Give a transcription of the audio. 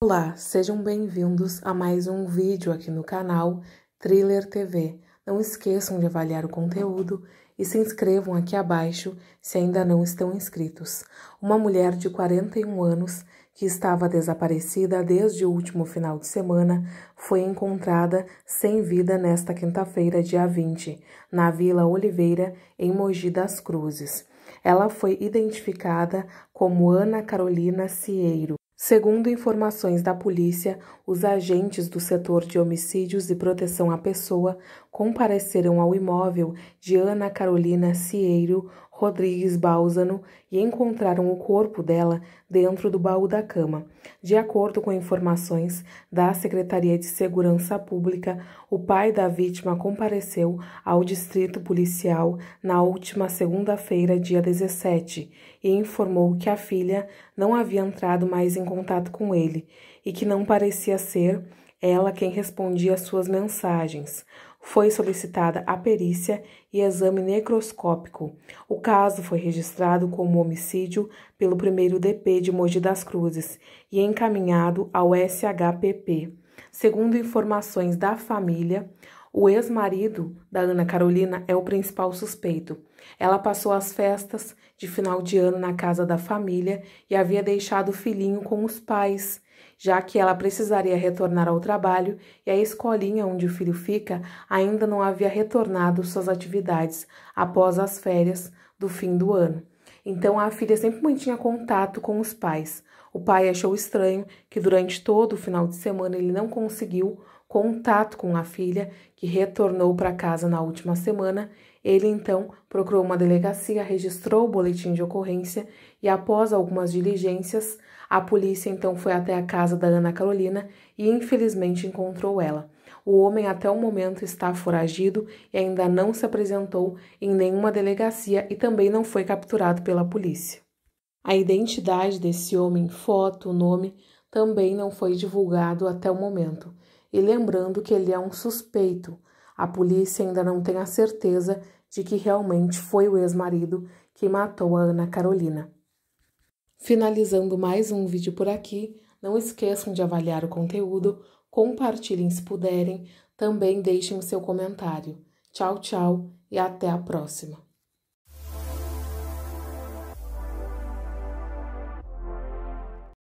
Olá, sejam bem-vindos a mais um vídeo aqui no canal Thriller TV. Não esqueçam de avaliar o conteúdo e se inscrevam aqui abaixo se ainda não estão inscritos. Uma mulher de 41 anos que estava desaparecida desde o último final de semana foi encontrada sem vida nesta quinta-feira, dia 20, na Vila Oliveira, em Mogi das Cruzes. Ela foi identificada como Ana Carolina Cieiro. Segundo informações da polícia, os agentes do setor de homicídios e proteção à pessoa compareceram ao imóvel de Ana Carolina Cieiro Rodrigues Bálsano e encontraram o corpo dela dentro do baú da cama. De acordo com informações da Secretaria de Segurança Pública, o pai da vítima compareceu ao distrito policial na última segunda-feira, dia 17, e informou que a filha não havia entrado mais em contato com ele e que não parecia ser ela quem respondia às suas mensagens foi solicitada a perícia e exame necroscópico. O caso foi registrado como homicídio pelo primeiro DP de Mogi das Cruzes e encaminhado ao SHPP. Segundo informações da família, o ex-marido da Ana Carolina é o principal suspeito. Ela passou as festas de final de ano na casa da família e havia deixado o filhinho com os pais, já que ela precisaria retornar ao trabalho e a escolinha onde o filho fica ainda não havia retornado suas atividades após as férias do fim do ano. Então a filha sempre mantinha contato com os pais. O pai achou estranho que durante todo o final de semana ele não conseguiu contato com a filha, que retornou para casa na última semana ele então procurou uma delegacia, registrou o boletim de ocorrência e, após algumas diligências, a polícia então foi até a casa da Ana Carolina e infelizmente encontrou ela. O homem até o momento está foragido e ainda não se apresentou em nenhuma delegacia e também não foi capturado pela polícia. A identidade desse homem, foto, nome, também não foi divulgado até o momento. E lembrando que ele é um suspeito, a polícia ainda não tem a certeza de que realmente foi o ex-marido que matou a Ana Carolina. Finalizando mais um vídeo por aqui, não esqueçam de avaliar o conteúdo, compartilhem se puderem, também deixem o seu comentário. Tchau, tchau e até a próxima!